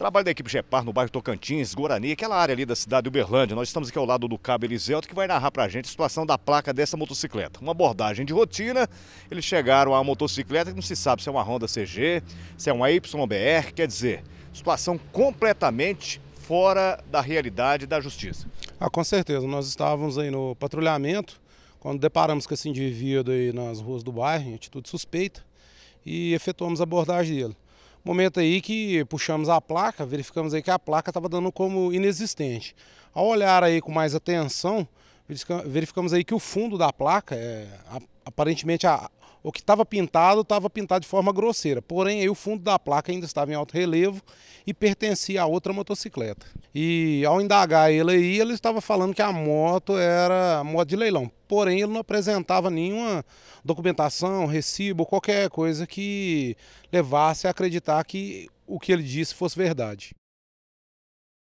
Trabalho da equipe Gepar no bairro Tocantins, Guarani, aquela área ali da cidade de Uberlândia. Nós estamos aqui ao lado do Cabo Eliselto, que vai narrar pra gente a situação da placa dessa motocicleta. Uma abordagem de rotina, eles chegaram à motocicleta, que não se sabe se é uma Honda CG, se é uma YBR, quer dizer, situação completamente fora da realidade da justiça. Ah, com certeza, nós estávamos aí no patrulhamento, quando deparamos com esse indivíduo aí nas ruas do bairro, em atitude suspeita, e efetuamos a abordagem dele. Momento aí que puxamos a placa, verificamos aí que a placa estava dando como inexistente. Ao olhar aí com mais atenção, verificamos aí que o fundo da placa, é, aparentemente a, o que estava pintado estava pintado de forma grosseira. Porém, aí o fundo da placa ainda estava em alto relevo e pertencia a outra motocicleta. E ao indagar ele aí, ele estava falando que a moto era moto de leilão. Porém, ele não apresentava nenhuma documentação, recibo, qualquer coisa que levasse a acreditar que o que ele disse fosse verdade.